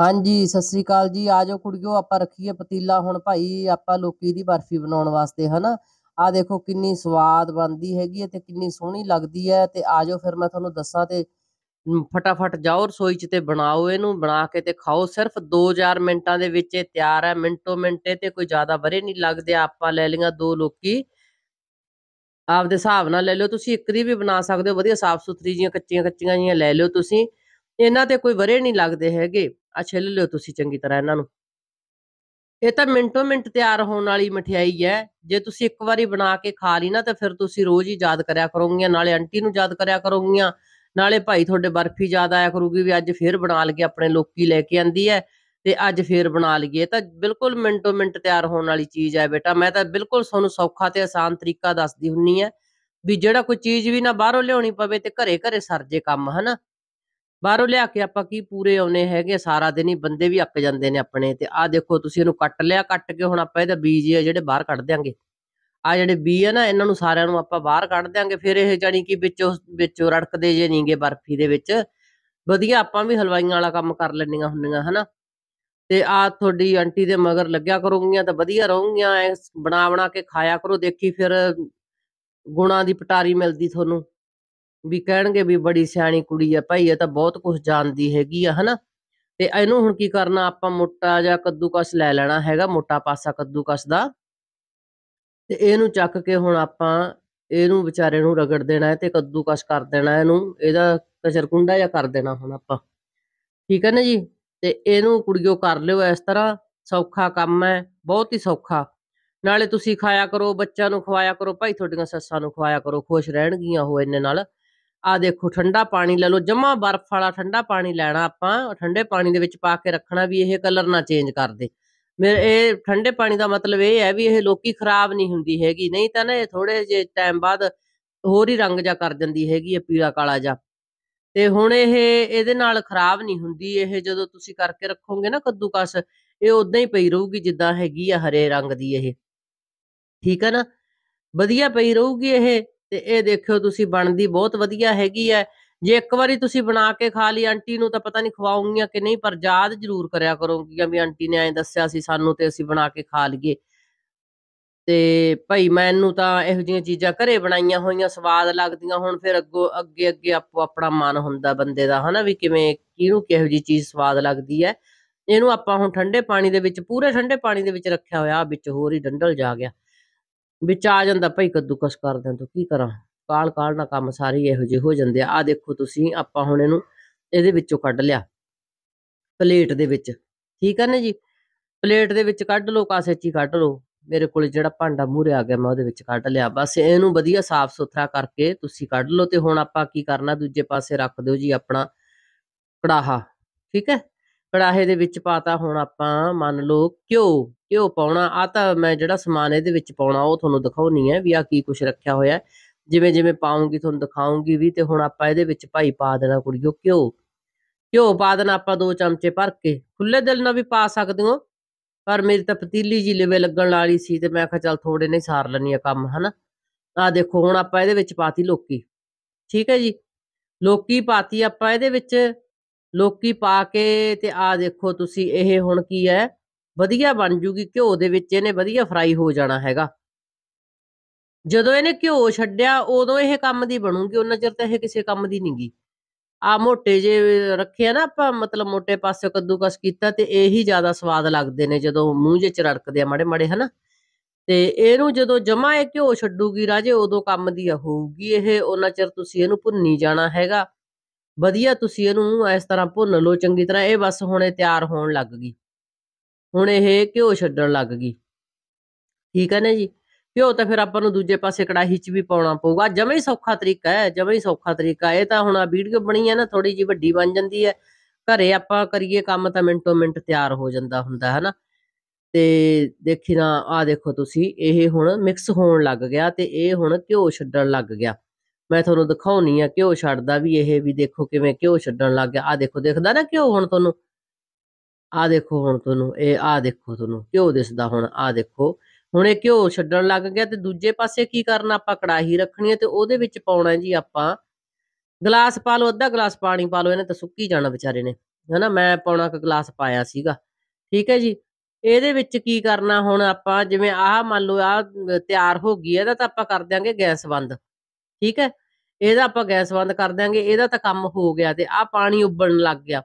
ਹਾਂਜੀ ਸਤਿ ਸ੍ਰੀ ਅਕਾਲ ਜੀ ਆਜੋ ਕੁੜੀਓ ਆਪਾਂ ਰੱਖੀਏ ਪਤੀਲਾ ਹੁਣ ਭਾਈ ਆਪਾਂ ਲੋਕੀ ਦੀ ਬਰਫੀ ਬਣਾਉਣ ਵਾਸਤੇ ਹਨਾ ਆ ਦੇਖੋ ਕਿੰਨੀ ਸਵਾਦ ਬਣਦੀ ਹੈਗੀ ਤੇ ਕਿੰਨੀ ਸੋਹਣੀ ਲੱਗਦੀ ਹੈ ਤੇ ਆਜੋ ਫਿਰ ਮੈਂ ਤੁਹਾਨੂੰ ਦੱਸਾਂ ਤੇ ਫਟਾਫਟ ਜਾਓ ਰਸੋਈ 'ਚ ਤੇ ਬਣਾਓ ਇਹਨੂੰ ਬਣਾ ਕੇ ਤੇ ਖਾਓ ਸਿਰਫ 2-4 ਮਿੰਟਾਂ ਦੇ ਵਿੱਚ ਇਹ ਤਿਆਰ ਹੈ ਮਿੰਟੋ ਮਿੰਟੇ ਤੇ ਕੋਈ ਜ਼ਿਆਦਾ ਬਰੇ ਨਹੀਂ ਲੱਗਦੇ ਆਪਾਂ ਲੈ ਲਈਆਂ ਦੋ ਲੋਕੀ ਆਪਦੇ ਹਿਸਾਬ ਨਾਲ ਲੈ ਲਿਓ ਤੁਸੀਂ ਇੱਕ ਦੀ ਵੀ ਬਣਾ ਸਕਦੇ ਹੋ ਵਧੀਆ ਸਾਫ਼ ਸੁਥਰੀ ਜੀਆਂ ਕੱਚੀਆਂ ਕੱਚੀਆਂ ਜੀਆਂ ਲੈ ਲਿਓ ਤੁਸੀਂ ਇਹਨਾਂ ਤੇ ਕੋਈ ਬਰੇ ਨਹੀਂ ਲੱਗਦੇ ਹੈਗੇ ਆ ਛਿੱਲ ਲਿਓ ਤੁਸੀਂ ਚੰਗੀ ਤਰ੍ਹਾਂ ਇਹਨਾਂ ਨੂੰ ਇਹ ਤਾਂ ਮਿੰਟੋ ਮਿੰਟ ਤਿਆਰ ਹੋਣ ਵਾਲੀ ਮਠਿਆਈ ਹੈ ਜੇ ਤੁਸੀਂ ਇੱਕ ਵਾਰੀ ਬਣਾ ਕੇ ਖਾ ਲਈ ਨਾ ਤਾਂ ਫਿਰ ਤੁਸੀਂ ਰੋਜ਼ ਹੀ ਯਾਦ ਕਰਿਆ ਕਰੋਗੀਆਂ ਨਾਲੇ ਆਂਟੀ ਨੂੰ ਯਾਦ ਕਰਿਆ ਕਰੋਗੀਆਂ ਨਾਲੇ ਭਾਈ ਤੁਹਾਡੇ ਬਰਫੀ ਯਾਦ ਆਇਆ ਕਰੂਗੀ ਵੀ ਅੱਜ ਫੇਰ ਬਣਾ ਲਗੇ ਆਪਣੇ ਲੋਕੀ ਲੈ ਕੇ ਆਂਦੀ ਹੈ ਤੇ ਅੱਜ ਫੇਰ ਬਣਾ ਲਈਏ ਤਾਂ ਬਿਲਕੁਲ ਮਿੰਟੋ ਮਿੰਟ ਤਿਆਰ ਹੋਣ ਵਾਲੀ ਚੀਜ਼ ਹੈ ਬੇਟਾ ਮੈਂ ਤਾਂ ਬਿਲਕੁਲ ਤੁਹਾਨੂੰ ਸੌਖਾ ਤੇ ਆਸਾਨ ਤਰੀਕਾ ਦੱਸਦੀ ਹੁੰਨੀ ਹੈ ਵੀ ਜਿਹੜਾ ਕੋਈ ਚੀਜ਼ ਵੀ ਨਾ ਬਾਹਰੋਂ ਲਿਆਉਣੀ ਪਵੇ ਤੇ ਘਰੇ ਘਰੇ ਸਰ ਜੇ ਕੰਮ ਹਨਾ ਬਾਹਰੋਂ ਲਿਆ ਕੇ ਆਪਾਂ ਕੀ ਪੂਰੇ ਆਉਨੇ ਹੈਗੇ ਸਾਰਾ ਦਿਨ ਹੀ ਬੰਦੇ ਵੀ ਅੱਕ ਜਾਂਦੇ ਨੇ ਆਪਣੇ ਤੇ ਆਹ ਦੇਖੋ ਤੁਸੀਂ ਇਹਨੂੰ ਕੱਟ ਲਿਆ ਕੱਟ ਕੇ ਹੁਣ ਆਪਾਂ ਇਹਦਾ ਬੀਜ ਜਿਹੜੇ ਬਾਹਰ ਕੱਢ ਦਿਆਂਗੇ ਆ ਜਿਹੜੇ ਬੀ ਹੈ ਨਾ ਇਹਨਾਂ ਨੂੰ ਸਾਰਿਆਂ ਨੂੰ ਆਪਾਂ ਬਾਹਰ ਕੱਢ ਦਿਆਂਗੇ ਫਿਰ ਇਹ ਜਾਨੀ ਕਿ ਵਿੱਚੋਂ ਵਿੱਚੋਂ ਰੜਕਦੇ ਜੇ ਨਹੀਂਗੇ ਬਰਫੀ ਦੇ ਵਿੱਚ ਵਧੀਆ ਆਪਾਂ ਵੀ ਹਲਵਾਈਆਂ ਵਾਲਾ ਕੰਮ ਕਰ ਲੈਣੀਆਂ ਹੁੰਦੀਆਂ ਹਨਾ ਤੇ ਆ ਤੁਹਾਡੀ ਆਂਟੀ ਦੇ ਮਗਰ ਲੱਗਿਆ ਕਰੋਗੀਆਂ ਤਾਂ ਵਧੀਆ ਰਹੋਗੀਆਂ ਬਣਾ ਬਣਾ ਕੇ ਖਾਇਆ ਕਰੋ ਦੇਖੀ ਫਿਰ ਗੁਣਾ ਦੀ ਪਟਾਰੀ ਮਿਲਦੀ ਤੁਹਾਨੂੰ ਵੀ ਕਹਿਣਗੇ ਵੀ ਬੜੀ ਸਿਆਣੀ ਕੁੜੀ ਆ ਭਾਈ ਇਹ ਤਾਂ ਬਹੁਤ ਕੁਝ ਜਾਣਦੀ ਹੈਗੀ ਆ ਹਨਾ ਤੇ ਇਹਨੂੰ ਹੁਣ ਕੀ ਕਰਨਾ ਆਪਾਂ ਮੋਟਾ ਜਾਂ ਕੱਦੂਕਸ ਲੈ ਲੈਣਾ ਹੈਗਾ ਮੋਟਾ ਪਾਸਾ ਕੱਦੂਕਸ ਦਾ ਤੇ ਇਹਨੂੰ ਚੱਕ ਕੇ ਹੁਣ ਆਪਾਂ ਇਹਨੂੰ ਵਿਚਾਰੇ ਨੂੰ ਰਗੜ ਦੇਣਾ ਹੈ ਤੇ ਕੱਦੂਕਸ ਕਰ ਦੇਣਾ ਇਹਨੂੰ ਇਹਦਾ ਕਚਰਕੁੰਡਾ ਜਾਂ ਕਰ ਦੇਣਾ ਹੁਣ ਆਪਾਂ ਠੀਕ ਹੈ ਨਾ ਜੀ ਤੇ ਇਹਨੂੰ ਕੁੜੀਓ ਕਰ ਲਿਓ ਇਸ ਤਰ੍ਹਾਂ ਸੌਖਾ ਕੰਮ ਹੈ ਬਹੁਤ ਹੀ ਸੌਖਾ ਨਾਲੇ ਤੁਸੀਂ ਖਾਇਆ ਕਰੋ ਬੱਚਿਆਂ ਨੂੰ ਖਵਾਇਆ ਕਰੋ ਭਾਈ ਤੁਹਾਡੀਆਂ ਸੱਸਾਂ ਨੂੰ ਖਵਾਇਆ ਕਰੋ ਖੁਸ਼ ਰਹਿਣਗੀਆਂ ਉਹ ਇੰਨੇ ਨਾਲ ਆ ਦੇਖੋ ਠੰਡਾ ਪਾਣੀ ਲੈ ਲਓ ਜਮਾ ਬਰਫ਼ ਵਾਲਾ ਠੰਡਾ ਪਾਣੀ ਲੈਣਾ ਆਪਾਂ ਠੰਡੇ ਪਾਣੀ ਦੇ ਵਿੱਚ ਪਾ ਕੇ ਰੱਖਣਾ ਵੀ ਇਹ ਕਲਰ ਨਾ ਚੇਂਜ ਕਰ ਦੇ ਮੇਰੇ ਇਹ ਠੰਡੇ ਪਾਣੀ ਦਾ ਮਤਲਬ ਇਹ ਹੈ ਵੀ ਇਹ ਲੋਕੀ ਖਰਾਬ ਨਹੀਂ ਹੁੰਦੀ ਹੈਗੀ ਨਹੀਂ ਤਾਂ ਨਾ ਇਹ ਥੋੜੇ ਜੇ ਟਾਈਮ ਬਾਅਦ ਹੋਰ ਹੀ ਰੰਗ ਜਾ ਕਰ ਜਾਂਦੀ ਹੈਗੀ ਇਹ ਪੀਲਾ ਕਾਲਾ ਜਾ ਤੇ ਹੁਣ ਇਹ ਇਹਦੇ ਨਾਲ ਖਰਾਬ ਨਹੀਂ ਹੁੰਦੀ ਇਹ ਜਦੋਂ ਤੁਸੀਂ ਕਰਕੇ ਰੱਖੋਗੇ ਨਾ ਕੱਦੂਕਸ ਇਹ ਉਦਾਂ ਹੀ ਪਈ ਰਹੂਗੀ ਜਿੱਦਾਂ ਹੈਗੀ ਆ ਹਰੇ ਰੰਗ ਦੀ ਇਹ ਠੀਕ ਹੈ ਨਾ ਵਧੀਆ ਪਈ ਰਹੂਗੀ ਇਹ ਤੇ ਇਹ ਦੇਖਿਓ ਤੁਸੀਂ ਬਣਦੀ ਬਹੁਤ ਵਧੀਆ ਹੈਗੀ ਹੈ ਜੇ ਇੱਕ ਵਾਰੀ ਤੁਸੀਂ ਬਣਾ ਕੇ ਖਾ ਲਈ ਆਂਟੀ ਨੂੰ ਤਾਂ ਪਤਾ ਨਹੀਂ ਖਵਾਉਂਗੀਆਂ ਕਿ ਨਹੀਂ ਪਰ ਯਾਦ ਜ਼ਰੂਰ ਕਰਿਆ ਕਰੋਗੀਆਂ ਵੀ ਆਂਟੀ ਨੇ ਐਂ ਦੱਸਿਆ ਸੀ ਸਾਨੂੰ ਤੇ ਅਸੀਂ ਬਣਾ ਕੇ ਖਾ ਲਈਏ ਤੇ ਭਾਈ ਮੈਨੂੰ ਤਾਂ ਇਹੋ ਜਿਹੀਆਂ ਚੀਜ਼ਾਂ ਘਰੇ ਬਣਾਈਆਂ ਹੋਈਆਂ ਸਵਾਦ ਲੱਗਦੀਆਂ ਹੁਣ ਫਿਰ ਅੱਗੋ ਅੱਗੇ ਅੱਗੇ ਆਪੋ ਆਪਣਾ ਮਨ ਹੁੰਦਾ ਬੰਦੇ ਦਾ ਹਨਾ ਵੀ ਕਿਵੇਂ ਕਿਹਨੂੰ ਕਿਹੋ ਜੀ ਚੀਜ਼ ਸਵਾਦ ਲੱਗਦੀ ਹੈ ਇਹਨੂੰ ਆਪਾਂ ਹੁਣ ਠੰਡੇ ਪਾਣੀ ਦੇ ਵਿੱਚ ਪੂਰੇ ਠੰਡੇ ਪਾਣੀ ਦੇ ਵਿੱਚ ਰੱਖਿਆ ਹੋਇਆ ਵਿੱਚ ਹੋਰ ਹੀ ਡੰਡਲ ਜਾ ਗਿਆ ਵਿੱਚ ਆ ਜਾਂਦਾ ਭਾਈ ਕੱਦੂਕਸ ਕਰ ਦਿਆਂ ਤੋ ਕੀ ਕਰਾਂ ਕਾਲ ਕਾਲ ਨਾ ਕੰਮ ਸਾਰੇ ਇਹੋ ਜਿਹੇ ਹੋ ਜਾਂਦੇ ਆ ਆ ਦੇਖੋ ਤੁਸੀਂ ਆਪਾਂ ਹੁਣ ਇਹਨੂੰ ਇਹਦੇ ਵਿੱਚੋਂ ਕੱਢ ਲਿਆ ਪਲੇਟ ਦੇ ਵਿੱਚ ਠੀਕ ਹੈ ਨਾ ਜੀ ਪਲੇਟ ਦੇ ਵਿੱਚ ਕੱਢ ਲਓ ਕਾਸੇ 'ਚ ਹੀ ਕੱਢ ਲਓ ਮੇਰੇ ਕੋਲ ਜਿਹੜਾ ਭਾਂਡਾ ਮੂਰੇ ਆ ਗਿਆ ਮੈਂ ਉਹਦੇ ਵਿੱਚ ਕੱਢ ਲਿਆ ਬਸ ਇਹਨੂੰ ਵਧੀਆ ਸਾਫ਼ ਸੁਥਰਾ ਕਰਕੇ ਤੁਸੀਂ ਕੱਢ ਲਓ ਤੇ ਹੁਣ ਆਪਾਂ ਕੀ ਕਰਨਾ ਦੂਜੇ ਪਾਸੇ ਰੱਖ ਦਿਓ ਜੀ ਆਪਣਾ ਕੜਾਹਾ ਠੀਕ ਹੈ ਕੜਾਹੇ ਦੇ ਵਿੱਚ ਪਾਤਾ ਹੁਣ ਆਪਾਂ ਮੰਨ ਲਓ ਕਿਉ ਕਿਉ ਪਾਉਣਾ ਆ ਤਾਂ ਮੈਂ ਜਿਹੜਾ ਸਮਾਨ ਇਹਦੇ ਵਿੱਚ ਪਾਉਣਾ ਉਹ ਤੁਹਾਨੂੰ ਦਿਖਾਉਣੀ ਹੈ ਵੀ ਆ ਕੀ ਕੁਝ ਰੱਖਿਆ ਹੋਇਆ ਜਿਵੇਂ ਜਿਵੇਂ ਪਾਉਂਗੀ ਤੁਹਾਨੂੰ ਦਿਖਾਉਂਗੀ ਵੀ ਤੇ ਹੁਣ ਆਪਾਂ ਇਹਦੇ ਵਿੱਚ ਭਾਈ ਪਾ ਦੇਣਾ ਕੁੜੀਓ ਕਿਉ ਕਿਉ ਪਾ ਦੇਣਾ ਆਪਾਂ ਦੋ ਚਮਚੇ ਭਰ ਕੇ ਖੁੱਲੇ ਦਿਲ ਨਾਲ ਵੀ ਪਾ ਸਕਦੇ ਹੋ ਪਰ ਮੇਰੀ ਤਾਂ ਪਤੀਲੀ ਜੀ ਲਿਵੇ ਲੱਗਣ ਵਾਲੀ ਸੀ ਤੇ ਮੈਂ ਕਿਹਾ ਚੱਲ ਥੋੜੇ ਨਹੀਂ ਸਾਰ ਲੈਣੀ ਆ ਕੰਮ ਹਨਾ ਆ ਦੇਖੋ ਹੁਣ ਆਪਾਂ ਇਹਦੇ ਵਿੱਚ ਪਾਤੀ ਲੋਕੀ ਠੀਕ ਹੈ ਜੀ ਲੋਕੀ ਪਾਤੀ ਆਪਾਂ ਇਹਦੇ ਵਿੱਚ ਲੋਕੀ ਪਾ ਕੇ ਤੇ ਆ ਦੇਖੋ ਤੁਸੀਂ ਇਹ ਹੁਣ ਕੀ ਹੈ ਵਧੀਆ ਬਣ ਜੂਗੀ ਘਿਓ ਦੇ ਵਿੱਚ ਇਹਨੇ ਵਧੀਆ ਫਰਾਈ ਹੋ ਜਾਣਾ ਹੈਗਾ ਜਦੋਂ ਇਹਨੇ ਘਿਓ ਛੱਡਿਆ ਉਦੋਂ ਇਹ ਕੰਮ ਦੀ ਬਣੂਗੀ ਉਹਨਾਂ ਚਿਰ ਤਾਂ ਇਹ ਕਿਸੇ ਕੰਮ ਦੀ ਨਹੀਂਗੀ ਆ ਮੋਟੇ ਜੇ ਰੱਖਿਆ ਨਾ ਆਪਾਂ ਮਤਲਬ ਮੋਟੇ ਪਾਸੇ ਕੱਦੂਕਸ ਕੀਤਾ ਤੇ ਇਹੀ ਜ਼ਿਆਦਾ ਸਵਾਦ ਲੱਗਦੇ ਨੇ ਜਦੋਂ ਮੂੰਹ 'ਚ ਰੜਕਦੇ ਆ ਮਾੜੇ ਮਾੜੇ ਹਨਾ ਤੇ ਇਹਨੂੰ ਜਦੋਂ ਜਮਾ ਇਹ ਘਿਓ ਛੱਡੂਗੀ ਰਾਜੇ ਉਦੋਂ ਕੰਮ ਦੀ ਹੋਊਗੀ ਇਹ ਉਹਨਾਂ ਚਿਰ ਤੁਸੀਂ ਇਹਨੂੰ ਭੁੰਨੀ ਜਾਣਾ ਹੈਗਾ ਵਧੀਆ ਤੁਸੀਂ ਇਹਨੂੰ ਇਸ ਤਰ੍ਹਾਂ ਭੁੰਨ ਲਓ ਚੰਗੀ ਤਰ੍ਹਾਂ ਇਹ ਬਸ ਹੁਣੇ ਤਿਆਰ ਹੋਣ ਲੱਗ ਗਈ ਹੁਣ ਇਹ ਘਿਓ ਛੱਡਣ ਲੱਗ ਗਈ ਠੀਕ ਹੈ ਨਾ ਜੀ ਘਿਓ ਤਾਂ ਫਿਰ ਆਪਾਂ ਨੂੰ ਦੂਜੇ ਪਾਸੇ ਕੜਾਹੀ 'ਚ ਵੀ ਪਾਉਣਾ ਪਊਗਾ ਜਮੇ ਹੀ ਸੌਖਾ ਤਰੀਕਾ ਹੈ ਜਮੇ ਹੀ ਸੌਖਾ ਤਰੀਕਾ ਇਹ ਤਾਂ ਹੁਣ ਆ ਵੀਡੀਓ ਬਣੀ ਹੈ ਨਾ ਥੋੜੀ ਜੀ ਵੱਡੀ ਬਣ ਜਾਂਦੀ ਹੈ ਘਰੇ ਆਪਾਂ ਕਰੀਏ ਕੰਮ ਤਾਂ ਮਿੰਟੋ ਮਿੰਟ ਤਿਆਰ ਹੋ ਜਾਂਦਾ ਹੁੰਦਾ ਹੈ ਨਾ ਤੇ ਦੇਖੀ ਨਾ ਆ ਦੇਖੋ ਤੁਸੀਂ ਇਹ ਹੁਣ ਮਿਕਸ ਹੋਣ ਲੱਗ ਗਿਆ ਤੇ ਇਹ ਹੁਣ ਘਿਓ ਛੱਡਣ ਲੱਗ ਗਿਆ ਮੈਂ ਤੁਹਾਨੂੰ ਦਿਖਾਉਣੀ ਆ ਕਿਉਂ ਛੱਡਦਾ ਵੀ ਇਹ ਵੀ ਦੇਖੋ ਕਿਵੇਂ ਕਿਉਂ ਛੱਡਣ ਲੱਗ ਗਿਆ ਆ ਦੇਖੋ ਦੇਖਦਾ ਨਾ ਕਿਉਂ ਹੁਣ ਤੁਹਾਨੂੰ ਆ ਦੇਖੋ ਹੁਣ ਤੁਹਾਨੂੰ ਇਹ ਆ ਦੇਖੋ ਤੁਹਾਨੂੰ ਕਿਉਂ ਦਿਸਦਾ ਹੁਣ ਆ ਦੇਖੋ ਹੁਣ ਇਹ ਕਿਉਂ ਛੱਡਣ ਲੱਗ ਗਿਆ ਤੇ ਦੂਜੇ ਪਾਸੇ ਕੀ ਕਰਨਾ ਆਪਾਂ ਕੜਾਹੀ ਰੱਖਣੀ ਹੈ ਤੇ ਉਹਦੇ ਵਿੱਚ ਪਾਉਣਾ ਜੀ ਆਪਾਂ ਗਲਾਸ ਪਾ ਲਓ ਅੱਧਾ ਗਲਾਸ ਪਾਣੀ ਪਾ ਲਓ ਇਹਨੇ ਤਾਂ ਸੁੱਕੀ ਜਾਣਾ ਵਿਚਾਰੇ ਨੇ ਹਨਾ ਮੈਂ ਪਾਉਣਾ ਇੱਕ ਗਲਾਸ ਪਾਇਆ ਸੀਗਾ ਠੀਕ ਹੈ ਜੀ ਇਹਦੇ ਵਿੱਚ ਕੀ ਕਰਨਾ ਹੁਣ ਆਪਾਂ ਜਿਵੇਂ ਆਹ ਮੰਨ ਲਓ ਆਹ ਤਿਆਰ ਹੋ ਗਈ ਹੈ ਤਾਂ ਆਪਾਂ ਕਰ ਦਿਆਂਗੇ ਗੈਸ ਬੰਦ ਠੀਕ ਹੈ ਇਹਦਾ ਆਪਾਂ ਗੈਸ ਬੰਦ ਕਰ ਦਾਂਗੇ ਇਹਦਾ ਤਾਂ ਕੰਮ ਹੋ ਗਿਆ ਤੇ ਆ ਪਾਣੀ ਉਬਲਣ ਲੱਗ ਗਿਆ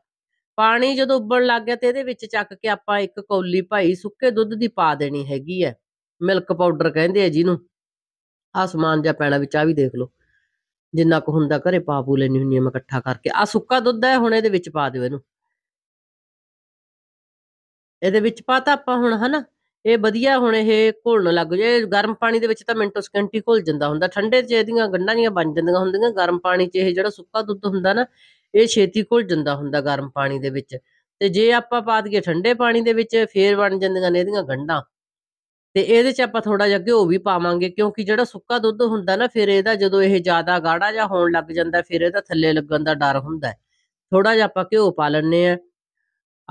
ਪਾਣੀ ਜਦੋਂ ਉਬਲਣ ਲੱਗ ਗਿਆ ਤੇ ਇਹਦੇ ਵਿੱਚ ਚੱਕ ਕੇ ਆਪਾਂ ਇੱਕ ਕੌਲੀ ਭਾਈ ਸੁੱਕੇ ਦੁੱਧ ਦੀ ਪਾ ਦੇਣੀ ਹੈਗੀ ਹੈ ਮਿਲਕ ਪਾਊਡਰ ਕਹਿੰਦੇ ਆ ਜਿਹਨੂੰ ਆ ਸਮਾਨ ਜਾਂ ਪੈਣਾ ਵਿੱਚ ਆ ਵੀ ਦੇਖ ਲਓ ਜਿੰਨਾ ਕੁ ਹੁੰਦਾ ਘਰੇ ਪਾਪੂ ਲੈਣੀ ਹੁੰਦੀ ਹੈ ਮੈਂ ਇਕੱਠਾ ਕਰਕੇ ਆ ਸੁੱਕਾ ਦੁੱਧ ਹੈ ਹੁਣ ਇਹਦੇ ਵਿੱਚ ਪਾ ਦਿਓ ਇਹਨੂੰ ਇਹਦੇ ਵਿੱਚ ਪਾਤਾ ਆਪਾਂ ਹੁਣ ਹਨਾ ਇਹ ਵਧੀਆ ਹੁਣ ਇਹ ਘੋਲਣ ਲੱਗ ਜੇ ਗਰਮ ਪਾਣੀ ਦੇ ਵਿੱਚ ਤਾਂ ਮਿੰਟੋ ਸਕਿੰਟ ਹੀ ਘੁਲ ਜਾਂਦਾ ਹੁੰਦਾ ਠੰਡੇ 'ਚ ਇਹਦੀਆਂ ਗੰਢਾਂ ਜੀਆਂ ਬਣ ਜਾਂਦੀਆਂ ਹੁੰਦੀਆਂ ਗਰਮ ਪਾਣੀ 'ਚ ਇਹ ਜਿਹੜਾ ਸੁੱਕਾ ਦੁੱਧ ਹੁੰਦਾ ਨਾ ਇਹ ਛੇਤੀ ਘੁਲ ਜਾਂਦਾ ਹੁੰਦਾ ਗਰਮ ਪਾਣੀ ਦੇ ਵਿੱਚ ਤੇ ਜੇ ਆਪਾਂ ਪਾ ਦਈਏ ਠੰਡੇ ਪਾਣੀ ਦੇ ਵਿੱਚ ਫੇਰ ਬਣ ਜਾਂਦੀਆਂ ਨੇ ਇਹਦੀਆਂ ਗੰਢਾਂ ਤੇ ਇਹਦੇ 'ਚ ਆਪਾਂ ਥੋੜਾ ਜਿਹਾ ਘਿਓ ਵੀ ਪਾਵਾਂਗੇ ਕਿਉਂਕਿ ਜਿਹੜਾ ਸੁੱਕਾ ਦੁੱਧ ਹੁੰਦਾ ਨਾ ਫਿਰ ਇਹਦਾ ਜਦੋਂ ਇਹ ਜ਼ਿਆਦਾ ਗਾੜਾ ਜਾਂ ਹੋਣ ਲੱਗ ਜਾਂਦਾ ਫਿਰ ਇਹਦਾ ਥੱਲੇ ਲੱਗਣ ਦਾ ਡਰ ਹੁੰਦਾ ਥੋੜਾ ਜਿਹਾ ਆਪਾਂ ਘਿਓ ਪਾ ਲੈਣੇ ਆ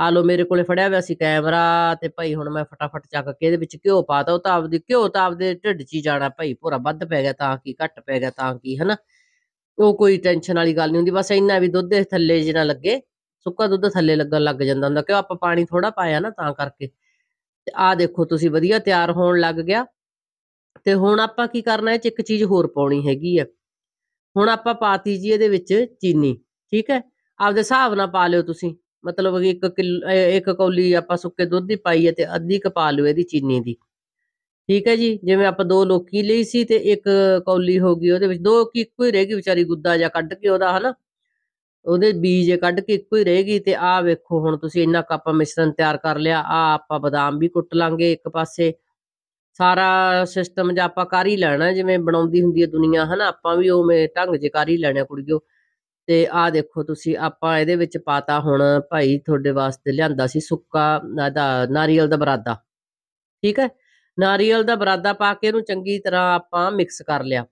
ਆ ਲੋ ਮੇਰੇ ਕੋਲੇ ਫੜਿਆ ਹੋਇਆ ਸੀ ਕੈਮਰਾ ਤੇ ਭਾਈ ਹੁਣ ਮੈਂ ਫਟਾਫਟ ਚੱਕ ਕੇ ਇਹਦੇ ਵਿੱਚ ਘਿਓ ਪਾਤਾ ਉਹ ਤਾਂ ਆਪਦੀ ਘਿਓ ਤਾਂ ਆਪਦੇ ਢਿੱਡ 'ਚ ਹੀ ਜਾਣਾ ਭਾਈ ਭੋਰਾ ਵੱਧ ਪੈ ਗਿਆ ਤਾਂ ਕੀ ਘੱਟ ਪੈ ਗਿਆ ਤਾਂ ਕੀ ਹਨਾ ਉਹ ਕੋਈ ਟੈਨਸ਼ਨ ਵਾਲੀ ਗੱਲ ਨਹੀਂ ਹੁੰਦੀ ਬਸ ਇੰਨਾ ਵੀ ਦੁੱਧ ਦੇ ਥੱਲੇ ਜਿਹਾ ਲੱਗੇ ਸੁੱਕਾ ਦੁੱਧ ਥੱਲੇ ਲੱਗਣ ਲੱਗ ਜਾਂਦਾ ਹੁੰਦਾ ਕਿਉਂ ਆਪਾਂ ਪਾਣੀ ਥੋੜਾ ਪਾਇਆ ਨਾ ਤਾਂ ਕਰਕੇ ਤੇ ਆ ਦੇਖੋ ਤੁਸੀਂ ਵਧੀਆ ਤਿਆਰ ਹੋਣ ਲੱਗ ਗਿਆ ਤੇ ਹੁਣ ਆਪਾਂ ਕੀ ਕਰਨਾ ਹੈ ਚ ਇੱਕ ਚੀਜ਼ ਹੋਰ ਪਾਉਣੀ ਹੈਗੀ ਆ ਹੁਣ ਆਪਾਂ ਪਾਤੀ ਜੀ ਇਹਦੇ ਵਿੱਚ ਚੀਨੀ ਠੀਕ ਹੈ ਆਪਦੇ ਹਿਸਾਬ ਨਾਲ ਪਾ ਲਿਓ ਤੁਸੀਂ ਮਤਲਬ ਕਿ ਕਿਲੋ ਇੱਕ ਕੌਲੀ ਆਪਾਂ ਸੁੱਕੇ ਦੁੱਧ ਦੀ ਪਾਈ ਹੈ ਤੇ ਅੱਧੀ ਕਪਾ ਲਓ ਇਹਦੀ ਚੀਨੀ ਦੀ ਠੀਕ ਹੈ ਜੀ ਜਿਵੇਂ ਆਪਾਂ ਦੋ ਲੋਕੀ ਲਈ ਸੀ ਤੇ ਇੱਕ ਕੌਲੀ ਹੋ ਗਈ ਉਹਦੇ ਵਿੱਚ ਦੋ ਕੀ ਇੱਕੋ ਹੀ ਰਹਿ ਗਈ ਵਿਚਾਰੀ ਗੁੱਦਾ ਜਾਂ ਕੱਢ ਕੇ ਉਹਦਾ ਹਨਾ ਉਹਦੇ ਬੀਜ ਕੱਢ ਕੇ ਇੱਕੋ ਹੀ ਗਈ ਤੇ ਆਹ ਵੇਖੋ ਹੁਣ ਤੁਸੀਂ ਇੰਨਾ ਕੱਪ ਮਿਸ਼ਰਣ ਤਿਆਰ ਕਰ ਲਿਆ ਆ ਆਪਾਂ ਬਦਾਮ ਵੀ ਕੁੱਟ ਲਾਂਗੇ ਇੱਕ ਪਾਸੇ ਸਾਰਾ ਸਿਸਟਮ ਜਾਂ ਆਪਾਂ ਕਰ ਹੀ ਲੈਣਾ ਜਿਵੇਂ ਬਣਾਉਂਦੀ ਹੁੰਦੀ ਹੈ ਦੁਨੀਆ ਹਨਾ ਆਪਾਂ ਵੀ ਉਵੇਂ ਢੰਗ ਜੇ ਕਰ ਹੀ ਲੈਣਾ ਕੁੜੀਓ ਤੇ ਆ ਦੇਖੋ ਤੁਸੀਂ ਆਪਾਂ ਇਹਦੇ ਵਿੱਚ ਪਾਤਾ ਹੁਣ ਭਾਈ ਤੁਹਾਡੇ ਵਾਸਤੇ ਲਿਆਂਦਾ ਸੀ ਸੁੱਕਾ ਦਾ ਨਾਰੀਅਲ ਦਾ ਬਰਾਦਾ ਠੀਕ ਹੈ ਨਾਰੀਅਲ ਦਾ ਬਰਾਦਾ ਪਾ ਕੇ ਇਹਨੂੰ ਚੰਗੀ ਤਰ੍ਹਾਂ ਆਪਾਂ ਮਿਕਸ ਕਰ ਲਿਆ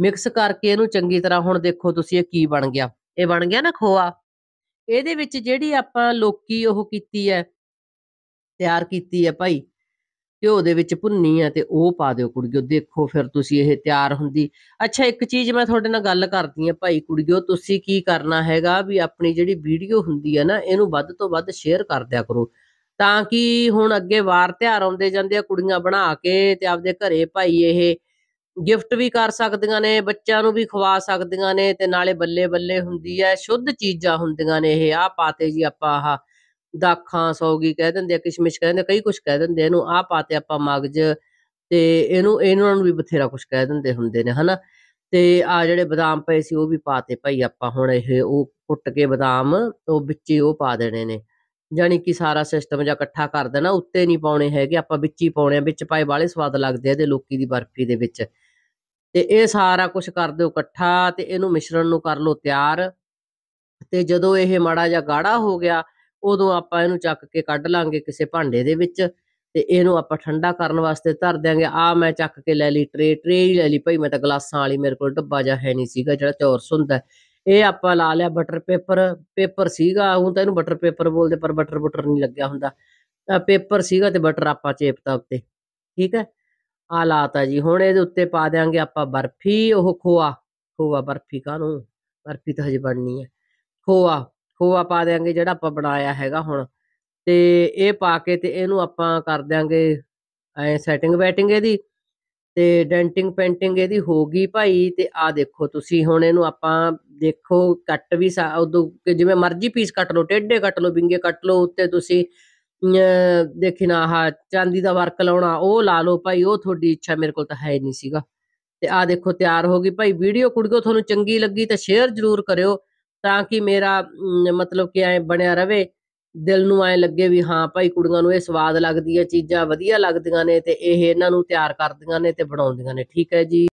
ਮਿਕਸ ਕਰਕੇ ਇਹਨੂੰ ਚੰਗੀ ਤਰ੍ਹਾਂ ਹੁਣ ਦੇਖੋ ਤੁਸੀਂ ਇਹ ਕੀ ਬਣ ਗਿਆ ਇਹ ਬਣ ਗਿਆ ਨਾ ਖੋਆ ਇਹਦੇ ਵਿੱਚ ਜਿਹੜੀ ਆਪਾਂ ਲੋਕੀ ਉਹ ਕੀਤੀ ਹੈ ਤਿਆਰ ਕੀਤੀ ਹੈ ਭਾਈ ਘਿਓ ਦੇ ਵਿੱਚ ਭੁੰਨੀ ਆ ਤੇ ਉਹ ਪਾ ਦਿਓ ਕੁੜੀਓ ਦੇਖੋ ਫਿਰ ਤੁਸੀਂ ਇਹ ਤਿਆਰ ਹੁੰਦੀ ਅੱਛਾ ਇੱਕ ਚੀਜ਼ ਮੈਂ ਤੁਹਾਡੇ ਨਾਲ ਗੱਲ ਕਰਦੀ ਆ ਭਾਈ ਕੁੜੀਓ ਤੁਸੀਂ ਕੀ ਕਰਨਾ ਹੈਗਾ ਵੀ ਆਪਣੀ ਜਿਹੜੀ ਵੀਡੀਓ ਹੁੰਦੀ ਆ ਨਾ ਇਹਨੂੰ ਵੱਧ ਤੋਂ ਵੱਧ ਸ਼ੇਅਰ ਕਰ ਦਿਆ ਕਰੋ ਤਾਂ ਕਿ ਹੁਣ ਅੱਗੇ ਵਾਰ ਤਿਹਾਰ ਆਉਂਦੇ ਜਾਂਦੇ ਆ ਕੁੜੀਆਂ ਬਣਾ ਕੇ ਤੇ ਆਪਦੇ ਘਰੇ ਭਾਈ ਇਹ ਗਿਫਟ ਵੀ ਕਰ ਸਕਦੀਆਂ ਨੇ ਬੱਚਿਆਂ ਨੂੰ ਵੀ ਖਵਾ ਸਕਦੀਆਂ ਨੇ ਤੇ ਨਾਲੇ ਬੱਲੇ ਬੱਲੇ ਹੁੰਦੀ ਹੈ ਸ਼ੁੱਧ ਚੀਜ਼ਾਂ ਹੁੰਦੀਆਂ ਨੇ ਇਹ ਆ ਪਾਤੇ ਜੀ ਆਪਾਂ ਆਹ ਦਾਖਾਂ ਸੌਗੀ ਕਹਿ ਦਿੰਦੇ ਆ ਕਿਸ਼ਮਿਸ਼ ਕਹਿ ਦਿੰਦੇ ਕਈ ਕੁਝ ਕਹਿ ਦਿੰਦੇ ਇਹਨੂੰ ਆ ਪਾਤੇ ਆਪਾਂ ਮਗਜ ਤੇ ਇਹਨੂੰ ਇਹਨਾਂ ਨੂੰ ਵੀ ਬਥੇਰਾ ਕੁਝ ਕਹਿ ਦਿੰਦੇ ਹੁੰਦੇ ਨੇ ਹਨਾ ਤੇ ਆ ਜਿਹੜੇ ਬਦਾਮ ਪਏ ਸੀ ਉਹ ਵੀ ਪਾਤੇ ਭਾਈ ਆਪਾਂ ਹੁਣ ਇਹ ਉਹ ਕੁੱਟ ਕੇ ਬਦਾਮ ਉਹ ਵਿੱਚੇ ਉਹ ਪਾ ਦੇਣੇ ਨੇ ਜਾਨੀ ਕਿ ਸਾਰਾ ਸਿਸਟਮ ਜਾਂ ਇਕੱਠਾ ਕਰ ਦੇਣਾ ਉੱਤੇ ਨਹੀਂ ਪਾਉਣੇ ਹੈਗੇ ਆਪਾਂ ਵਿੱਚ ਹੀ ਪਾਉਣੇ ਆ ਵਿੱਚ ਪਾਏ ਬਾਲੇ ਸਵਾਦ ਲੱਗਦੇ ਆ ਤੇ ਲੋਕੀ ਦੀ ਬਰਫੀ ਦੇ ਵਿੱਚ ਤੇ ਇਹ ਸਾਰਾ ਕੁਝ ਕਰ ਦਿਓ ਇਕੱਠਾ ਤੇ ਇਹਨੂੰ ਮਿਸ਼ਰਣ ਨੂੰ ਕਰ ਲਓ ਤਿਆਰ ਤੇ ਜਦੋਂ ਇਹ ਮਾੜਾ ਜਾਂ ਗਾੜਾ ਹੋ ਗਿਆ ਉਦੋਂ ਆਪਾਂ ਇਹਨੂੰ ਚੱਕ ਕੇ ਕੱਢ ਲਾਂਗੇ ਕਿਸੇ ਭਾਂਡੇ ਦੇ ਵਿੱਚ ਤੇ ਇਹਨੂੰ ਆਪਾਂ ਠੰਡਾ ਕਰਨ ਵਾਸਤੇ ਧਰ ਦਿਆਂਗੇ ਆ ਮੈਂ ਚੱਕ ਕੇ ਲੈ ਲਈ ਟਰੇ ਟਰੇ ਹੀ ਲੈ ਲਈ ਭਈ ਮੈਂ ਤਾਂ ਗਲਾਸਾਂ ਵਾਲੀ ਮੇਰੇ ਕੋਲ ਡੱਬਾ ਜਾ ਹੈ ਨਹੀਂ ਸੀਗਾ ਜਿਹੜਾ ਚੌਰਸ ਹੁੰਦਾ ਇਹ ਆਪਾਂ ਲਾ ਲਿਆ ਬਟਰ ਪੇਪਰ ਪੇਪਰ ਸੀਗਾ ਹੁਣ ਤਾਂ ਇਹਨੂੰ ਬਟਰ ਪੇਪਰ ਬੋਲਦੇ ਪਰ ਬਟਰ ਬਟਰ ਨਹੀਂ ਲੱਗਿਆ ਹੁੰਦਾ ਪੇਪਰ ਸੀਗਾ ਤੇ ਬਟਰ ਆਪਾਂ ਚੇਪਤਾ ਉੱਤੇ ਠੀਕ ਹੈ ਆ ਲਾਤਾ ਜੀ ਹੁਣ ਇਹਦੇ ਉੱਤੇ ਪਾ ਦਿਆਂਗੇ ਆਪਾਂ ਬਰਫੀ ਉਹ ਖੋਆ ਖੋਆ ਬਰਫੀ ਕਾ ਨੂੰ ਬਰਫੀ ਤਾਂ ਹਜੇ ਬਣਨੀ ਹੈ ਖੋਆ ਖੋਆ ਪਾ ਦੇਾਂਗੇ ਜਿਹੜਾ ਆਪਾਂ ਬਣਾਇਆ ਹੈਗਾ ਹੁਣ ਤੇ ਇਹ ਪਾ ਕੇ ਤੇ ਇਹਨੂੰ ਆਪਾਂ ਕਰ ਦੇਾਂਗੇ ਐ ਸੈਟਿੰਗ ਬੈਟਿੰਗ ਇਹਦੀ ਤੇ ਡੈਂਟਿੰਗ ਪੇਂਟਿੰਗ ਇਹਦੀ ਹੋ ਗਈ ਭਾਈ ਤੇ ਆ ਦੇਖੋ ਤੁਸੀਂ ਹੁਣ ਇਹਨੂੰ ਆਪਾਂ ਦੇਖੋ ਕੱਟ ਵੀ ਉਦੋਂ ਜਿਵੇਂ ਮਰਜ਼ੀ ਪੀਸ ਕੱਟ ਲਓ ਟੇਡੇ ਕੱਟ ਲਓ ਵਿੰਗੇ ਕੱਟ ਲਓ ਉੱਤੇ ਤੁਸੀਂ ਦੇਖੀ ਨਾ ਆਹ ਚਾਂਦੀ ਦਾ ਵਰਕ ਲਾਉਣਾ ਉਹ ਲਾ ਲਓ ਭਾਈ ਉਹ ਤੁਹਾਡੀ ਇੱਛਾ ਮੇਰੇ ਕੋਲ ਤਾਂ ਹੈ ਨਹੀਂ ਸੀਗਾ ਤੇ ਆ ਦੇਖੋ ਤਿਆਰ ਹੋ ਗਈ ਭਾਈ ਵੀਡੀਓ ਕੁੜੀਓ ਤੁਹਾਨੂੰ ਚੰਗੀ ਲੱਗੀ ਤਾਂ ਸ਼ੇਅਰ ਜ਼ਰੂਰ ਕਰਿਓ ਤਾਂ ਕਿ ਮੇਰਾ ਮਤਲਬ ਕਿ ਐ ਬਣਿਆ ਰਵੇ ਦਿਲ ਨੂੰ ਐ ਲੱਗੇ ਵੀ ਹਾਂ ਭਾਈ ਕੁੜੀਆਂ ਨੂੰ ਇਹ ਸਵਾਦ ਲੱਗਦੀ ਹੈ ਚੀਜ਼ਾਂ ਵਧੀਆ ਲੱਗਦੀਆਂ ਨੇ ਤੇ ਇਹ ਇਹਨਾਂ ਨੂੰ ਤਿਆਰ ਕਰਦੀਆਂ ਨੇ ਤੇ ਬਣਾਉਂਦੀਆਂ ਨੇ ਠੀਕ ਹੈ ਜੀ